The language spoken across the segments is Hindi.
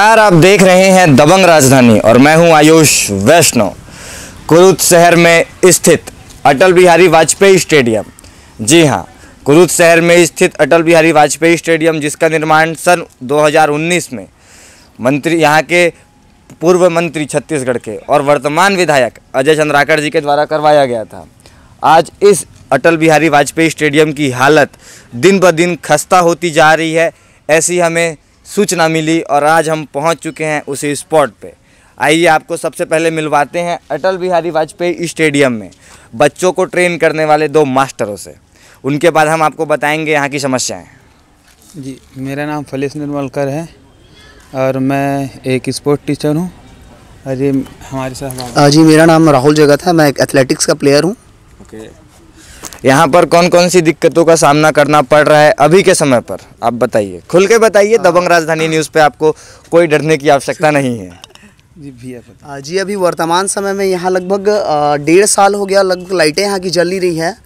नमस्कार आप देख रहे हैं दबंग राजधानी और मैं हूं आयुष वैष्णव कुरुद शहर में स्थित अटल बिहारी वाजपेयी स्टेडियम जी हां कुरुद शहर में स्थित अटल बिहारी वाजपेयी स्टेडियम जिसका निर्माण सन 2019 में मंत्री यहां के पूर्व मंत्री छत्तीसगढ़ के और वर्तमान विधायक अजय चंद्राकर जी के द्वारा करवाया गया था आज इस अटल बिहारी वाजपेयी स्टेडियम की हालत दिन ब दिन खस्ता होती जा रही है ऐसी हमें सूचना मिली और आज हम पहुंच चुके हैं उसी स्पॉट पे आइए आपको सबसे पहले मिलवाते हैं अटल बिहारी वाजपेयी स्टेडियम में बच्चों को ट्रेन करने वाले दो मास्टरों से उनके बाद हम आपको बताएंगे यहाँ की समस्याएँ जी मेरा नाम फलेश निर्मलकर है और मैं एक स्पोर्ट टीचर हूँ अरे हमारे साथ हाँ जी मेरा नाम राहुल जगत है मैं एक एथलेटिक्स का प्लेयर हूँ ओके okay. यहाँ पर कौन कौन सी दिक्कतों का सामना करना पड़ रहा है अभी के समय पर आप बताइए खुल के बताइए हाँ। दबंग राजधानी न्यूज़ पे आपको कोई डरने की आवश्यकता नहीं है जी भैया जी अभी वर्तमान समय में यहाँ लगभग डेढ़ साल हो गया लगभग लाइटें यहाँ की जल ही रही हैं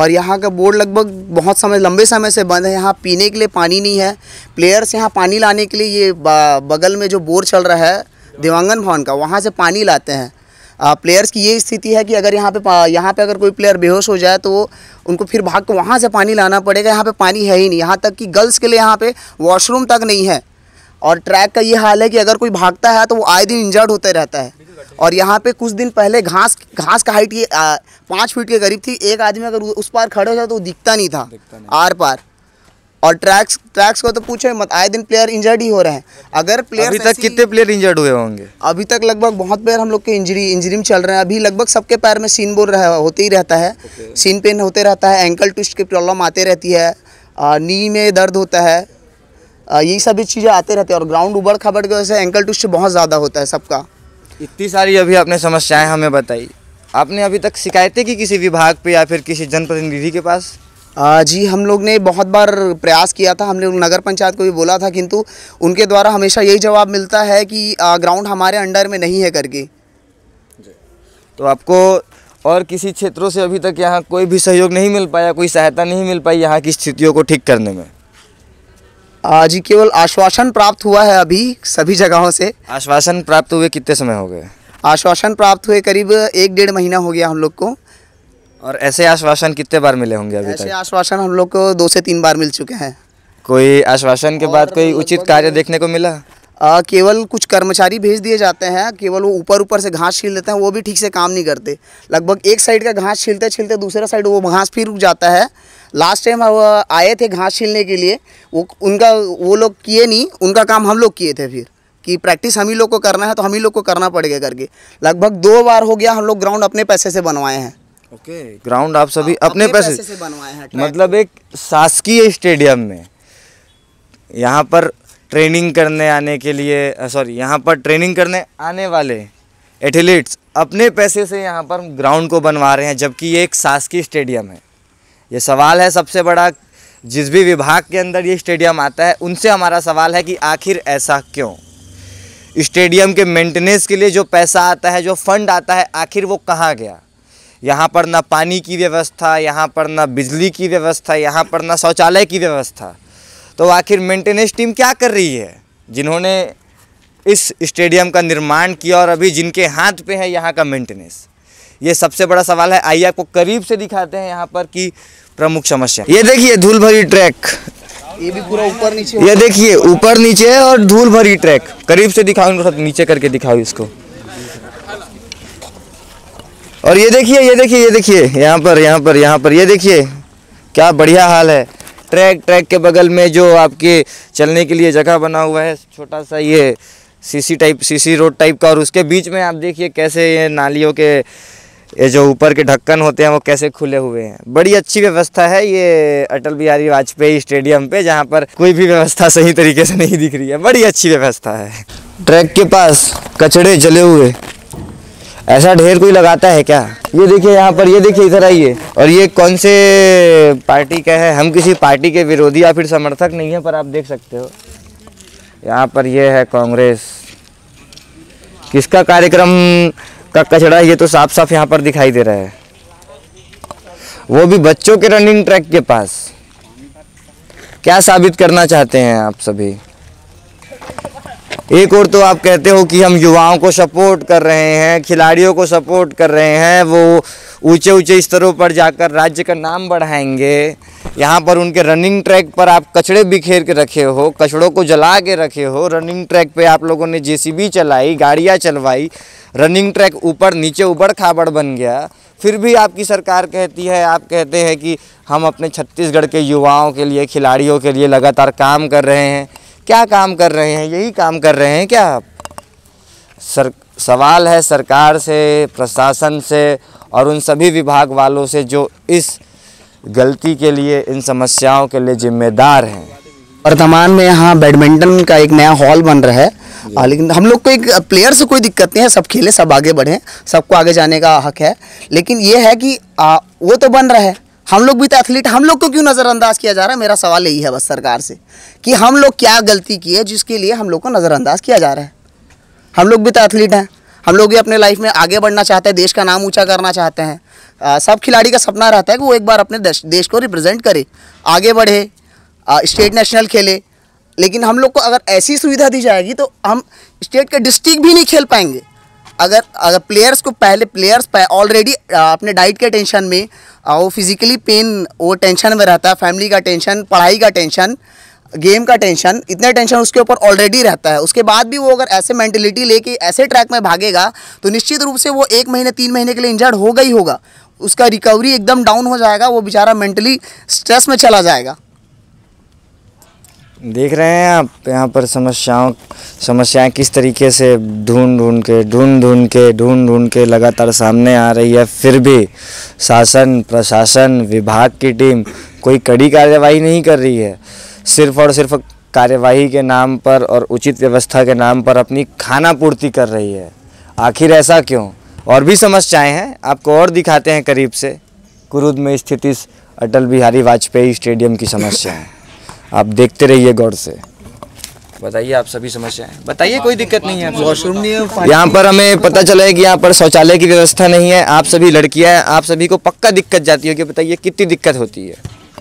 और यहाँ का बोर्ड लगभग बहुत समय लंबे समय से बंद है यहाँ पीने के लिए पानी नहीं है प्लेयर्स यहाँ पानी लाने के लिए ये बगल में जो बोर चल रहा है देवांगन भवन का वहाँ से पानी लाते हैं प्लेयर्स की ये स्थिति है कि अगर यहाँ पे यहाँ पे अगर कोई प्लेयर बेहोश हो जाए तो उनको फिर भाग के वहाँ से पानी लाना पड़ेगा यहाँ पे पानी है ही नहीं यहाँ तक कि गर्ल्स के लिए यहाँ पे वॉशरूम तक नहीं है और ट्रैक का ये हाल है कि अगर कोई भागता है तो वो आए दिन इंजर्ड होते रहता है और यहाँ पे कुछ दिन पहले घास घास का हाइट ये पाँच फीट के करीब थी एक आदमी अगर उस पार खड़े हो जाए तो दिखता नहीं था आर पार और ट्रैक्स ट्रैक्स को तो पूछो मत आए दिन प्लेयर इंजर्ड ही हो रहे हैं अगर प्लेयर अभी तक कितने प्लेयर इंजर्ड हुए होंगे अभी तक लगभग बहुत प्लेयर हम लोग के इंजरी इंजरी में चल रहे हैं अभी लगभग सबके पैर में सीन बोल रहा होते ही रहता है सीन पेन होते रहता है एंकल ट्विस्ट की प्रॉब्लम आते रहती है नी में दर्द होता है यही सभी चीज़ें आते रहती है और ग्राउंड उबड़ खबड़ की वजह से एंकल ट्विस्ट बहुत ज़्यादा होता है सबका इतनी सारी अभी आपने समस्याएँ हमें बताई आपने अभी तक शिकायतें की किसी विभाग पे या फिर किसी जनप्रतिनिधि के पास जी हम लोग ने बहुत बार प्रयास किया था हम लोग नगर पंचायत को भी बोला था किंतु उनके द्वारा हमेशा यही जवाब मिलता है कि ग्राउंड हमारे अंडर में नहीं है करके तो आपको और किसी क्षेत्रों से अभी तक यहाँ कोई भी सहयोग नहीं मिल पाया कोई सहायता नहीं मिल पाई यहाँ की स्थितियों को ठीक करने में आज केवल आश्वासन प्राप्त हुआ है अभी सभी जगहों से आश्वासन प्राप्त हुए कितने समय हो गए आश्वासन प्राप्त हुए करीब एक डेढ़ महीना हो गया हम लोग को और ऐसे आश्वासन कितने बार मिले होंगे अभी ऐसे आश्वासन हम लोग को दो से तीन बार मिल चुके हैं कोई आश्वासन के बाद कोई उचित कार्य देखने को मिला आ, केवल कुछ कर्मचारी भेज दिए जाते हैं केवल वो ऊपर ऊपर से घास छील देते हैं वो भी ठीक से काम नहीं करते लगभग एक साइड का घास छीलते छीलते दूसरा साइड वो घास फिर रुक जाता है लास्ट टाइम हम आए थे घास छीलने के लिए वो उनका वो लोग किए नहीं उनका काम हम लोग किए थे फिर कि प्रैक्टिस हम ही लोग को करना है तो हम ही लोग को करना पड़ेगा करके लगभग दो बार हो गया हम लोग ग्राउंड अपने पैसे से बनवाए हैं ओके ग्राउंड आप सभी हाँ, अपने, अपने पैसे, पैसे से बनवाए हैं मतलब एक शासकीय स्टेडियम में यहाँ पर ट्रेनिंग करने आने के लिए सॉरी यहाँ पर ट्रेनिंग करने आने वाले एथलीट्स अपने पैसे से यहाँ पर ग्राउंड को बनवा रहे हैं जबकि ये एक शासकीय स्टेडियम है ये सवाल है सबसे बड़ा जिस भी विभाग के अंदर ये स्टेडियम आता है उनसे हमारा सवाल है कि आखिर ऐसा क्यों स्टेडियम के मेंटेनेंस के लिए जो पैसा आता है जो फंड आता है आखिर वो कहाँ गया यहाँ पर ना पानी की व्यवस्था यहाँ पर ना बिजली की व्यवस्था यहाँ पर ना शौचालय की व्यवस्था तो आखिर मेंटेनेंस टीम क्या कर रही है जिन्होंने इस स्टेडियम का निर्माण किया और अभी जिनके हाथ पे है यहाँ का मेंटेनेंस ये सबसे बड़ा सवाल है आइए आपको करीब से दिखाते हैं यहाँ पर की प्रमुख समस्या ये देखिए धूल भरी ट्रैक ये भी पूरा ऊपर नीचे ये देखिए ऊपर नीचे है और धूल भरी ट्रैक करीब से दिखाओ इनको नीचे करके दिखाओ इसको और ये देखिए ये देखिए ये देखिए यहाँ पर यहाँ पर यहाँ पर ये देखिए क्या बढ़िया हाल है ट्रैक ट्रैक के बगल में जो आपके चलने के लिए जगह बना हुआ है छोटा सा ये CC type CC road type का और उसके बीच में आप देखिए कैसे ये नालियों के ये जो ऊपर के ढक्कन होते हैं वो कैसे खुले हुए हैं बड़ी अच्छी व्यवस्था है ये अटल बिहारी वाजपेयी स्टेडियम पे जहाँ पर कोई भी व्यवस्था सही तरीके से नहीं दिख रही है बड़ी अच्छी व्यवस्था है ट्रैक के पास कचड़े जले हुए ऐसा ढेर कोई लगाता है क्या ये देखिए यहाँ पर ये देखिए इधर आइए और ये कौन से पार्टी का है हम किसी पार्टी के विरोधी या फिर समर्थक नहीं है पर आप देख सकते हो यहाँ पर ये है कांग्रेस किसका कार्यक्रम का कचड़ा ये तो साफ साफ यहाँ पर दिखाई दे रहा है वो भी बच्चों के रनिंग ट्रैक के पास क्या साबित करना चाहते हैं आप सभी एक और तो आप कहते हो कि हम युवाओं को सपोर्ट कर रहे हैं खिलाड़ियों को सपोर्ट कर रहे हैं वो ऊंचे ऊंचे स्तरों पर जाकर राज्य का नाम बढ़ाएंगे यहाँ पर उनके रनिंग ट्रैक पर आप कचड़े बिखेर के रखे हो कचड़ों को जला के रखे हो रनिंग ट्रैक पे आप लोगों ने जेसीबी चलाई गाड़ियाँ चलवाई रनिंग ट्रैक ऊपर नीचे उबड़ खाबड़ बन गया फिर भी आपकी सरकार कहती है आप कहते हैं कि हम अपने छत्तीसगढ़ के युवाओं के लिए खिलाड़ियों के लिए लगातार काम कर रहे हैं क्या काम कर रहे हैं यही काम कर रहे हैं क्या आप सर सवाल है सरकार से प्रशासन से और उन सभी विभाग वालों से जो इस गलती के लिए इन समस्याओं के लिए जिम्मेदार हैं वर्तमान में यहाँ बैडमिंटन का एक नया हॉल बन रहा है आ, लेकिन हम लोग को एक प्लेयर से कोई दिक्कत नहीं है सब खेलें सब आगे बढ़ें सबको आगे जाने का हक है लेकिन ये है कि आ, वो तो बन रहा है हम लोग भी तो एथलीट हम लोग को क्यों नज़रअंदाज किया जा रहा है मेरा सवाल यही है बस सरकार से कि हम लोग क्या गलती की है जिसके लिए हम लोग को नज़रअंदाज किया जा रहा है हम लोग भी तो एथलीट हैं हम लोग भी अपने लाइफ में आगे बढ़ना चाहते हैं देश का नाम ऊंचा करना चाहते हैं आ, सब खिलाड़ी का सपना रहता है कि वो एक बार अपने देश, देश को रिप्रेजेंट करे आगे बढ़े स्टेट नेशनल खेले लेकिन हम लोग को अगर ऐसी सुविधा दी जाएगी तो हम स्टेट के डिस्ट्रिक्ट भी नहीं खेल पाएंगे अगर अगर प्लेयर्स को पहले प्लेयर्स ऑलरेडी अपने डाइट के टेंशन में वो फिजिकली पेन वो टेंशन में रहता है फैमिली का टेंशन पढ़ाई का टेंशन गेम का टेंशन इतने टेंशन उसके ऊपर ऑलरेडी रहता है उसके बाद भी वो अगर ऐसे मेंटेलिटी लेके ऐसे ट्रैक में भागेगा तो निश्चित रूप से वो एक महीने तीन महीने के लिए इंजर्ड होगा ही होगा उसका रिकवरी एकदम डाउन हो जाएगा वो बेचारा मेंटली स्ट्रेस में चला जाएगा देख रहे हैं आप यहाँ पर समस्याओं समस्याएं किस तरीके से ढूंढ ढूंढ के ढूंढ ढूंढ के ढूंढ ढूंढ के लगातार सामने आ रही है फिर भी शासन प्रशासन विभाग की टीम कोई कड़ी कार्यवाही नहीं कर रही है सिर्फ और सिर्फ कार्यवाही के नाम पर और उचित व्यवस्था के नाम पर अपनी खाना पूर्ति कर रही है आखिर ऐसा क्यों और भी समस्याएं हैं आपको और दिखाते हैं करीब से कुरुद में स्थित इस अटल बिहारी वाजपेयी स्टेडियम की समस्या है आप देखते रहिए गौर से बताइए आप सभी समस्याएं बताइए कोई दिक्कत नहीं है वॉशरूम नहीं है यहाँ पर हमें पता चला है कि यहाँ पर शौचालय की व्यवस्था नहीं है आप सभी लड़कियां हैं आप सभी को पक्का दिक्कत जाती होगी बताइए कितनी दिक्कत होती है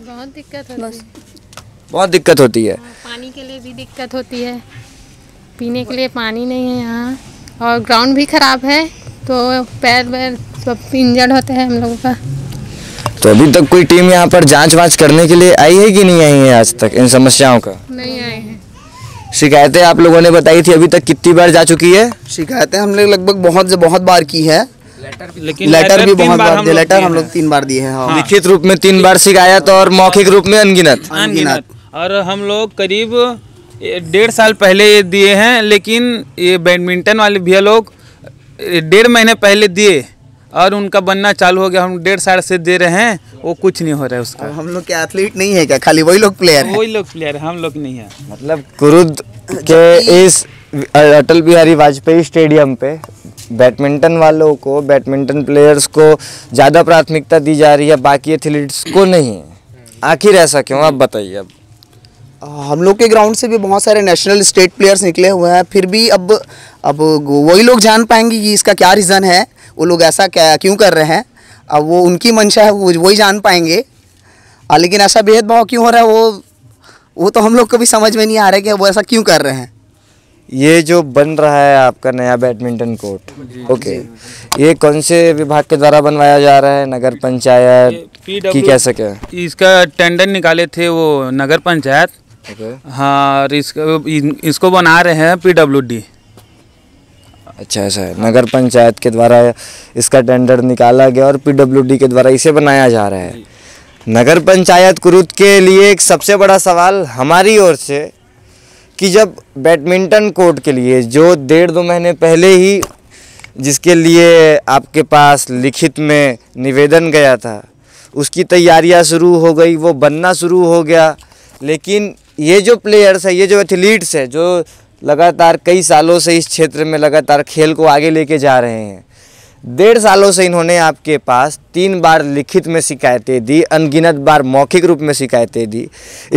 बहुत दिक्कत होती है बहुत दिक्कत होती है हाँ, पानी के लिए भी दिक्कत होती है पीने के लिए पानी नहीं है यहाँ और ग्राउंड भी खराब है तो पैर वैर सब इंजर्ड होते हैं हम लोगों का तो अभी तक कोई टीम यहाँ पर जांच वांच करने के लिए आई है कि नहीं आई है आज तक इन समस्याओं का नहीं आई है शिकायतें आप लोगों ने बताई थी अभी तक कितनी बार जा चुकी है शिकायतें हमने लगभग बहुत से बहुत बार की है लेटर भी, बहुत बार, दिए लेटर हम लोग तीन बार दिए हैं हाँ। लिखित रूप में तीन बार शिकायत और मौखिक रूप में अनगिनत अनगिनत और हम लोग करीब डेढ़ साल पहले ये दिए हैं लेकिन ये बैडमिंटन वाले भैया लोग डेढ़ महीने पहले दिए और उनका बनना चालू हो गया हम डेढ़ साल से दे रहे हैं वो कुछ नहीं हो रहा है उसका हम लोग के एथलीट नहीं है क्या खाली वही लोग प्लेयर है वही लोग प्लेयर है हम लोग नहीं है मतलब कुरुद के इस अटल बिहारी वाजपेयी स्टेडियम पे बैडमिंटन वालों को बैडमिंटन प्लेयर्स को ज़्यादा प्राथमिकता दी जा रही है बाकी एथलीट्स को नहीं आखिर ऐसा क्यों आप बताइए अब हम लोग के ग्राउंड से भी बहुत सारे नेशनल स्टेट प्लेयर्स निकले हुए हैं फिर भी अब अब वही लोग जान पाएंगे कि इसका क्या रीज़न है वो लोग ऐसा क्या क्यों कर रहे हैं अब वो उनकी मंशा है वो वही जान पाएंगे लेकिन ऐसा भेदभाव क्यों हो रहा है वो वो तो हम लोग को भी समझ में नहीं आ रहा है कि वो ऐसा क्यों कर रहे हैं ये जो बन रहा है आपका नया बैडमिंटन कोर्ट ओके ये कौन से विभाग के द्वारा बनवाया जा रहा है नगर पंचायत की कह सके इसका टेंडर निकाले थे वो नगर पंचायत हाँ और इसको इसको बना रहे हैं डी अच्छा ऐसा है नगर पंचायत के द्वारा इसका टेंडर निकाला गया और पीडब्ल्यूडी के द्वारा इसे बनाया जा रहा है नगर पंचायत कुरुद के लिए एक सबसे बड़ा सवाल हमारी ओर से कि जब बैडमिंटन कोर्ट के लिए जो डेढ़ दो महीने पहले ही जिसके लिए आपके पास लिखित में निवेदन गया था उसकी तैयारियां शुरू हो गई वो बनना शुरू हो गया लेकिन ये जो प्लेयर्स है ये जो एथलीट्स है जो लगातार कई सालों से इस क्षेत्र में लगातार खेल को आगे लेके जा रहे हैं डेढ़ सालों से इन्होंने आपके पास तीन बार लिखित में शिकायतें दी अनगिनत बार मौखिक रूप में शिकायतें दी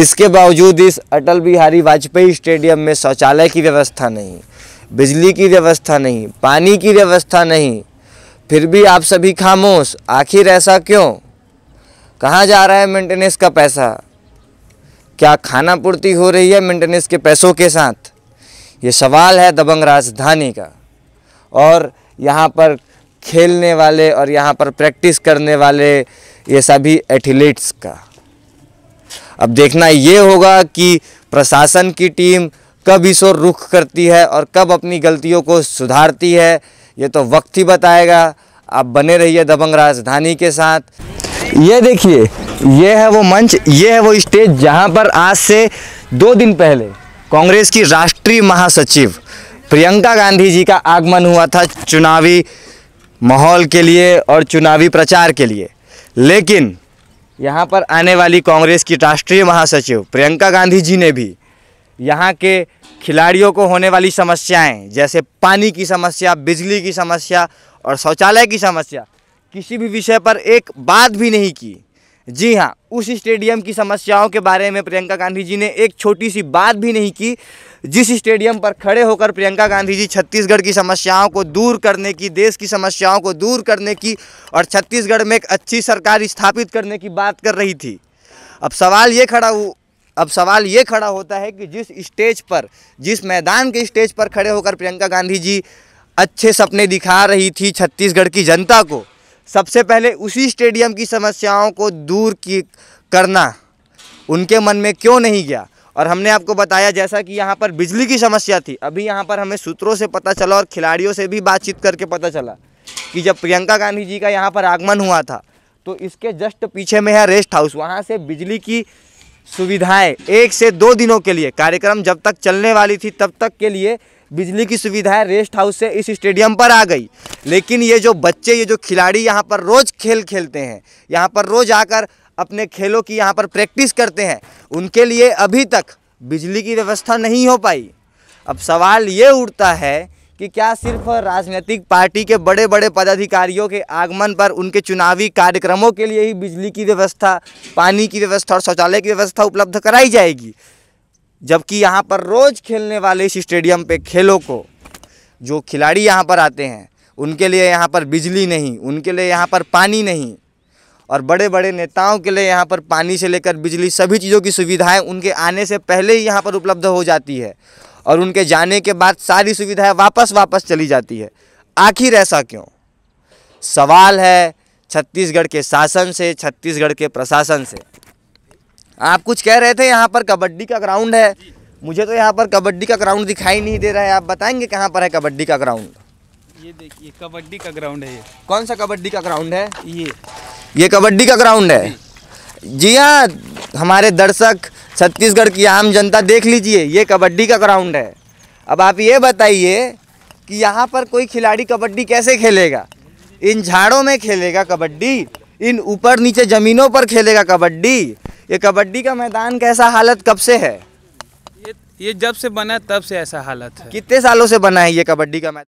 इसके बावजूद इस अटल बिहारी वाजपेयी स्टेडियम में शौचालय की व्यवस्था नहीं बिजली की व्यवस्था नहीं पानी की व्यवस्था नहीं फिर भी आप सभी खामोश आखिर ऐसा क्यों कहाँ जा रहा है मेंटेनेंस का पैसा क्या खाना पूर्ति हो रही है मेंटेनेंस के पैसों के साथ ये सवाल है दबंग राजधानी का और यहाँ पर खेलने वाले और यहाँ पर प्रैक्टिस करने वाले ये सभी एथलीट्स का अब देखना ये होगा कि प्रशासन की टीम कब इस ओर रुख करती है और कब अपनी गलतियों को सुधारती है ये तो वक्त ही बताएगा आप बने रहिए दबंग राजधानी के साथ ये देखिए ये है वो मंच ये है वो स्टेज जहाँ पर आज से दो दिन पहले कांग्रेस की राष्ट्रीय महासचिव प्रियंका गांधी जी का आगमन हुआ था चुनावी माहौल के लिए और चुनावी प्रचार के लिए लेकिन यहाँ पर आने वाली कांग्रेस की राष्ट्रीय महासचिव प्रियंका गांधी जी ने भी यहाँ के खिलाड़ियों को होने वाली समस्याएं जैसे पानी की समस्या बिजली की समस्या और शौचालय की समस्या किसी भी विषय पर एक बात भी नहीं की जी हाँ उस स्टेडियम की समस्याओं के बारे में प्रियंका गांधी जी ने एक छोटी सी बात भी नहीं की जिस स्टेडियम पर खड़े होकर प्रियंका गांधी जी छत्तीसगढ़ की समस्याओं को दूर करने की देश की समस्याओं को दूर करने की और छत्तीसगढ़ में एक अच्छी सरकार स्थापित करने की बात कर रही थी अब सवाल ये खड़ा अब सवाल ये खड़ा होता है कि जिस स्टेज पर जिस मैदान के स्टेज पर खड़े होकर प्रियंका गांधी जी अच्छे सपने दिखा रही थी छत्तीसगढ़ की जनता को सबसे पहले उसी स्टेडियम की समस्याओं को दूर की करना उनके मन में क्यों नहीं गया और हमने आपको बताया जैसा कि यहाँ पर बिजली की समस्या थी अभी यहाँ पर हमें सूत्रों से पता चला और खिलाड़ियों से भी बातचीत करके पता चला कि जब प्रियंका गांधी जी का यहाँ पर आगमन हुआ था तो इसके जस्ट पीछे में है रेस्ट हाउस वहाँ से बिजली की सुविधाएं एक से दो दिनों के लिए कार्यक्रम जब तक चलने वाली थी तब तक के लिए बिजली की सुविधाएं रेस्ट हाउस से इस स्टेडियम पर आ गई लेकिन ये जो बच्चे ये जो खिलाड़ी यहाँ पर रोज़ खेल खेलते हैं यहाँ पर रोज़ आकर अपने खेलों की यहाँ पर प्रैक्टिस करते हैं उनके लिए अभी तक बिजली की व्यवस्था नहीं हो पाई अब सवाल ये उठता है कि क्या सिर्फ राजनीतिक पार्टी के बड़े बड़े पदाधिकारियों के आगमन पर उनके चुनावी कार्यक्रमों के लिए ही बिजली की व्यवस्था पानी की व्यवस्था और शौचालय की व्यवस्था उपलब्ध कराई जाएगी जबकि यहाँ पर रोज़ खेलने वाले इस स्टेडियम पे खेलों को जो खिलाड़ी यहाँ पर आते हैं उनके लिए यहाँ पर बिजली नहीं उनके लिए यहाँ पर पानी नहीं और बड़े बड़े नेताओं के लिए यहाँ पर पानी से लेकर बिजली सभी चीज़ों की सुविधाएं उनके आने से पहले ही यहाँ पर उपलब्ध हो जाती है और उनके जाने के बाद सारी सुविधाएं वापस वापस चली जाती है आखिर ऐसा क्यों सवाल है छत्तीसगढ़ के शासन से छत्तीसगढ़ के प्रशासन से आप कुछ कह रहे थे यहाँ पर कबड्डी का ग्राउंड है मुझे तो यहाँ पर कबड्डी का ग्राउंड दिखाई नहीं दे रहा है आप बताएंगे कहाँ पर है कबड्डी का ग्राउंड ये देखिए कबड्डी का ग्राउंड है ये कौन सा कबड्डी का ग्राउंड है ये ये कबड्डी का ग्राउंड है जी हाँ हमारे दर्शक छत्तीसगढ़ की आम जनता देख लीजिए ये कबड्डी का ग्राउंड है अब आप ये बताइए कि यहाँ पर कोई खिलाड़ी कबड्डी कैसे खेलेगा इन झाड़ों में खेलेगा कबड्डी इन ऊपर नीचे ज़मीनों पर खेलेगा कबड्डी ये कबड्डी का मैदान कैसा हालत कब से है ये ये जब से बना तब से ऐसा हालत है कितने सालों से बना है ये कबड्डी का मैदान